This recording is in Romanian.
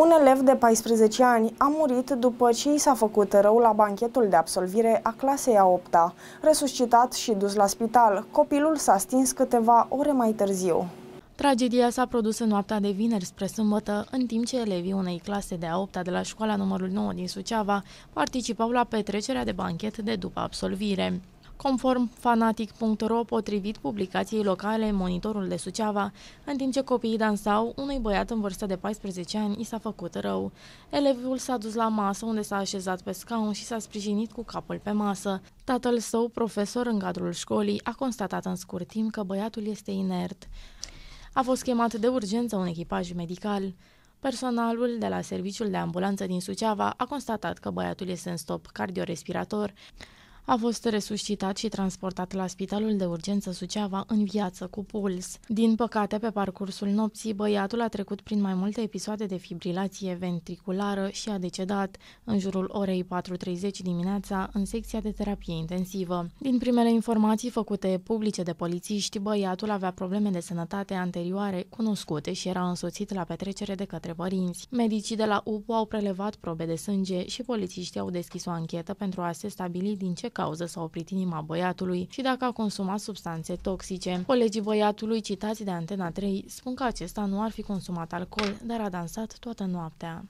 Un elev de 14 ani a murit după ce i s-a făcut rău la banchetul de absolvire a clasei a 8 -a. Resuscitat și dus la spital, copilul s-a stins câteva ore mai târziu. Tragedia s-a produs în noaptea de vineri spre sâmbătă, în timp ce elevii unei clase de a 8 -a de la școala numărul 9 din Suceava participau la petrecerea de banchet de după absolvire. Conform fanatic.ro, potrivit publicației locale Monitorul de Suceava, în timp ce copiii dansau, unui băiat în vârstă de 14 ani i s-a făcut rău. Elevul s-a dus la masă unde s-a așezat pe scaun și s-a sprijinit cu capul pe masă. Tatăl său, profesor în cadrul școlii, a constatat în scurt timp că băiatul este inert. A fost chemat de urgență un echipaj medical. Personalul de la Serviciul de Ambulanță din Suceava a constatat că băiatul este în stop cardiorespirator, a fost resuscitat și transportat la spitalul de urgență Suceava în viață cu puls. Din păcate, pe parcursul nopții, băiatul a trecut prin mai multe episoade de fibrilație ventriculară și a decedat în jurul orei 4.30 dimineața în secția de terapie intensivă. Din primele informații făcute publice de polițiști, băiatul avea probleme de sănătate anterioare cunoscute și era însoțit la petrecere de către părinți. Medicii de la UPU au prelevat probe de sânge și polițiștii au deschis o anchetă pentru a se stabili din ce cauză s-a oprit inima băiatului și dacă a consumat substanțe toxice. Colegii băiatului citați de Antena 3 spun că acesta nu ar fi consumat alcool, dar a dansat toată noaptea.